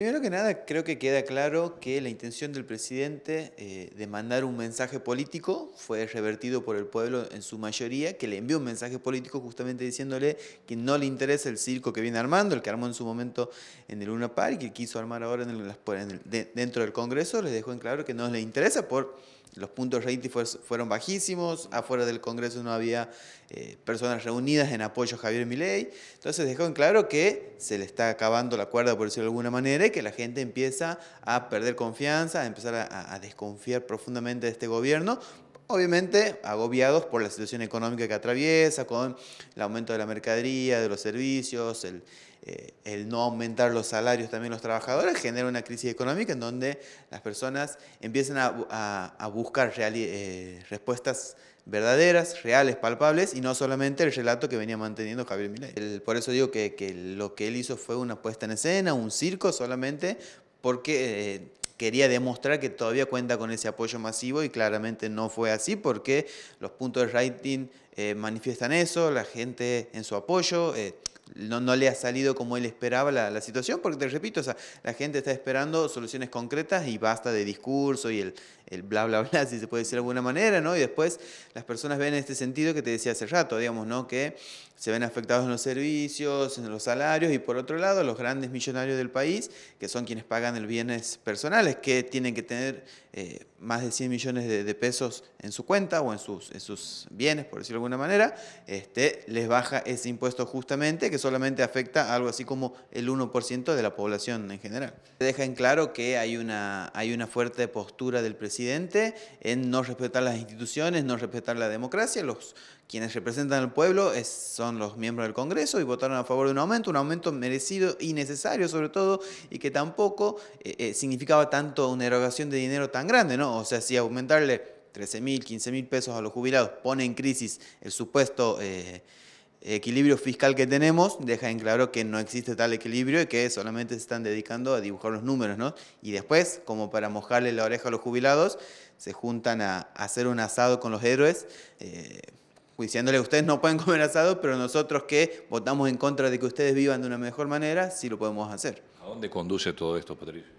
Primero que nada, creo que queda claro que la intención del presidente eh, de mandar un mensaje político fue revertido por el pueblo en su mayoría, que le envió un mensaje político justamente diciéndole que no le interesa el circo que viene armando, el que armó en su momento en el UNAPAR y que quiso armar ahora en dentro del Congreso, les dejó en claro que no le interesa por los puntos rating fueron bajísimos, afuera del Congreso no había eh, personas reunidas en apoyo a Javier Milei, entonces dejó en claro que se le está acabando la cuerda, por decirlo de alguna manera, que la gente empieza a perder confianza, a empezar a desconfiar profundamente de este gobierno, Obviamente agobiados por la situación económica que atraviesa, con el aumento de la mercadería, de los servicios, el, eh, no aumentar los salarios también los trabajadores, genera una crisis económica en donde las personas empiezan a, buscar eh, respuestas verdaderas, reales, palpables, y no solamente el relato que venía manteniendo Javier Milei. por eso digo que, lo que él hizo fue una puesta en escena, un circo solamente, porque... Eh, quería demostrar que todavía cuenta con ese apoyo masivo y claramente no fue así porque los puntos de rating eh, manifiestan eso, la gente en su apoyo. Eh, no, no le ha salido como él esperaba la, situación, porque te repito, o sea, la gente está esperando soluciones concretas y basta de discurso y el, bla, bla, bla, si se puede decir de alguna manera, ¿no? Y después las personas ven en este sentido que te decía hace rato, digamos, ¿no? Que se ven afectados en los servicios, en los salarios y por otro lado los grandes millonarios del país, que son quienes pagan los bienes personales, que tienen que tener eh, más de 100 millones de, pesos en su cuenta o en sus, en sus bienes, por decirlo de alguna manera, este, les baja ese impuesto justamente, que solamente afecta algo así como el 1% de la población en general. Deja en claro que hay una, hay una fuerte postura del presidente en no respetar las instituciones, no respetar la democracia. Los, quienes representan al pueblo es, son los miembros del Congreso y votaron a favor de un aumento, un aumento merecido y necesario sobre todo, y que tampoco eh, eh, significaba tanto una erogación de dinero tan grande, ¿no? O sea, si aumentarle 13 mil, 15 mil pesos a los jubilados pone en crisis el supuesto... Eh, equilibrio fiscal que tenemos deja en claro que no existe tal equilibrio y que solamente se están dedicando a dibujar los números, ¿no? Y después, como para mojarle la oreja a los jubilados, se juntan a, hacer un asado con los héroes, diciéndoles eh, diciéndole, ustedes no pueden comer asado, pero nosotros que votamos en contra de que ustedes vivan de una mejor manera, sí lo podemos hacer. ¿A dónde conduce todo esto, Patricio?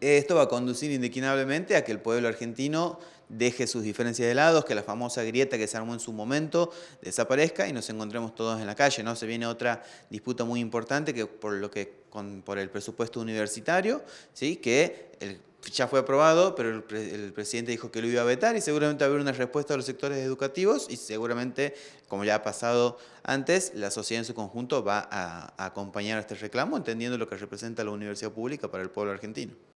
Esto va a conducir indequinablemente a que el pueblo argentino deje sus diferencias de lados, que la famosa grieta que se armó en su momento desaparezca y nos encontremos todos en la calle. ¿no? Se viene otra disputa muy importante que por lo que por el presupuesto universitario, ¿sí? que ya fue aprobado, pero el, presidente dijo que lo iba a vetar y seguramente va a haber una respuesta de los sectores educativos y seguramente, como ya ha pasado antes, la sociedad en su conjunto va a, a acompañar a este reclamo, entendiendo lo que representa la universidad pública para el pueblo argentino.